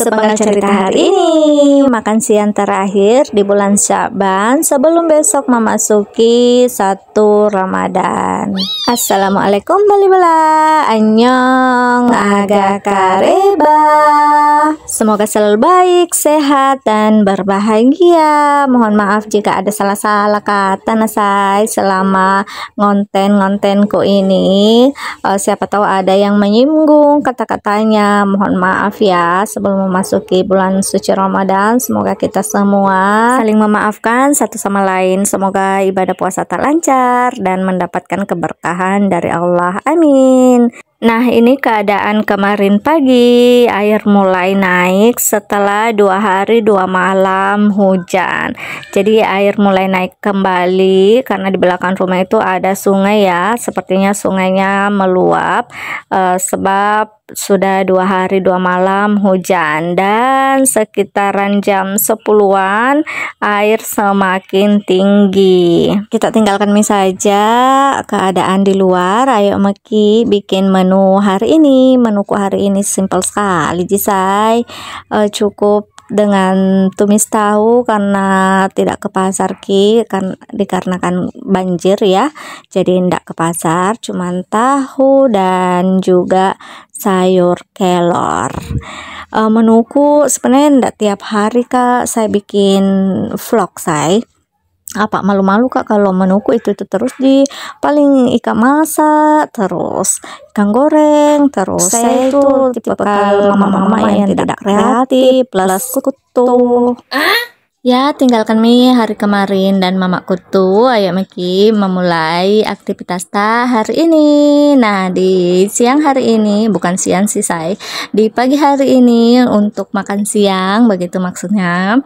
sepanjang cerita hari ini Makan siang terakhir di bulan Syaban Sebelum besok memasuki satu Ramadan Assalamualaikum balibala anyong agak kareba Semoga selalu baik, sehat, dan berbahagia Mohon maaf jika ada salah-salah kata nasai Selama ngonten-ngontenku ini eh, Siapa tahu ada yang menyinggung kata-katanya Mohon maaf ya sebelum memasuki bulan suci Ramadan. Semoga kita semua saling memaafkan satu sama lain. Semoga ibadah puasa tak lancar dan mendapatkan keberkahan dari Allah. Amin. Nah ini keadaan kemarin pagi air mulai naik setelah dua hari dua malam hujan Jadi air mulai naik kembali karena di belakang rumah itu ada sungai ya Sepertinya sungainya meluap eh, sebab sudah dua hari dua malam hujan dan sekitaran jam sepuluhan air semakin tinggi kita tinggalkan mie saja keadaan di luar ayo Meki bikin menu hari ini menuku hari ini simple sekali jisai e, cukup dengan tumis tahu karena tidak ke pasar ki kan dikarenakan banjir ya jadi tidak ke pasar cuman tahu dan juga sayur kelor uh, menuku sebenarnya tidak tiap hari kak saya bikin vlog saya apa malu-malu kak kalau menuku itu, itu terus di paling ikan masak terus ikan goreng terus saya itu tipe mama-mama yang, yang tidak kreatif plus kutu ah? Ya, tinggalkan mie hari kemarin dan mamaku Kutu, ayo Miki memulai aktivitas ta hari ini. Nah, di siang hari ini, bukan siang sih saya, di pagi hari ini untuk makan siang, begitu maksudnya,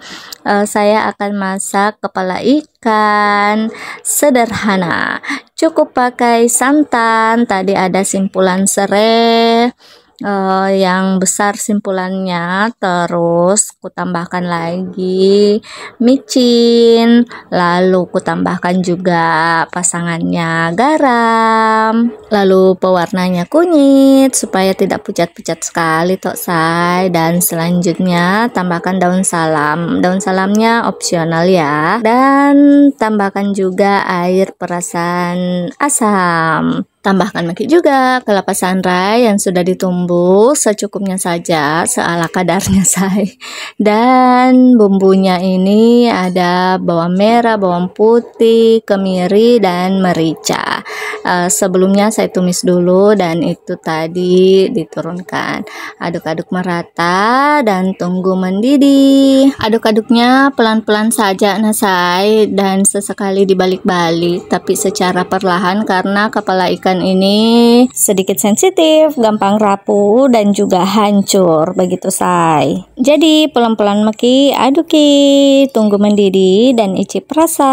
uh, saya akan masak kepala ikan sederhana. Cukup pakai santan, tadi ada simpulan serai, uh, yang besar simpulannya terus kutambahkan lagi micin lalu kutambahkan juga pasangannya garam lalu pewarnanya kunyit supaya tidak pucat-pucat sekali tok say dan selanjutnya tambahkan daun salam daun salamnya opsional ya dan tambahkan juga air perasan asam Tambahkan lagi juga kelapa sunrise yang sudah ditumbuk secukupnya saja, seala kadarnya saya. Dan bumbunya ini ada bawang merah, bawang putih, kemiri, dan merica. Uh, sebelumnya saya tumis dulu dan itu tadi diturunkan. Aduk-aduk merata dan tunggu mendidih. Aduk-aduknya pelan-pelan saja nah saya dan sesekali dibalik-balik tapi secara perlahan karena kepala ikan ini sedikit sensitif, gampang rapuh dan juga hancur begitu say. Jadi pelan-pelan meki aduki, tunggu mendidih dan icip rasa.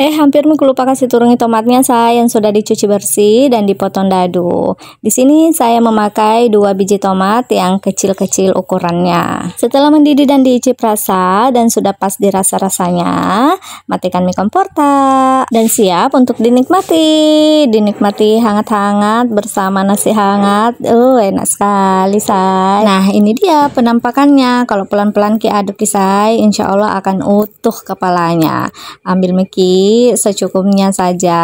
Eh hampir meki lupa kasih turungi tomatnya saya yang sudah dicuci bersih dan dipotong dadu. Di sini saya memakai dua biji tomat yang kecil-kecil ukurannya. Setelah mendidih dan diicip rasa dan sudah pas dirasa rasanya, matikan mie komporta dan siap untuk dinikmati. Dinikmati hangat-hangat bersama nasi hangat. Uh, enak sekali, Say. Nah, ini dia penampakannya. Kalau pelan-pelan Ki aduk, Say, insya Allah akan utuh kepalanya. Ambil meki secukupnya saja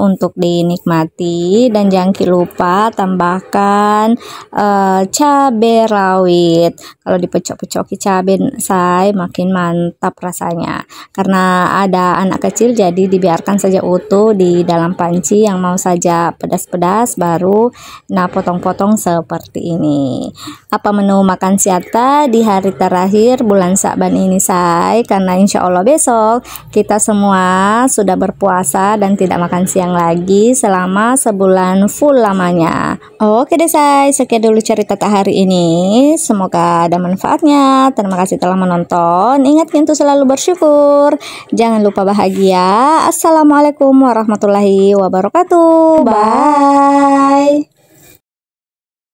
untuk dinikmati dan jangan lupa tambahkan uh, eh, cabai rawit. Kalau dipecok pecok Ki cabe Say, makin mantap rasanya. Karena ada anak kecil jadi dibiarkan saja utuh di dalam panci yang mau saja agak pedas-pedas baru nah potong-potong seperti ini apa menu makan siata di hari terakhir bulan Sa'ban ini say karena insya Allah besok kita semua sudah berpuasa dan tidak makan siang lagi selama sebulan full lamanya Oke deh say, sekian dulu cerita tak hari ini. Semoga ada manfaatnya. Terima kasih telah menonton. Ingat pintu selalu bersyukur. Jangan lupa bahagia. Assalamualaikum warahmatullahi wabarakatuh. Bye.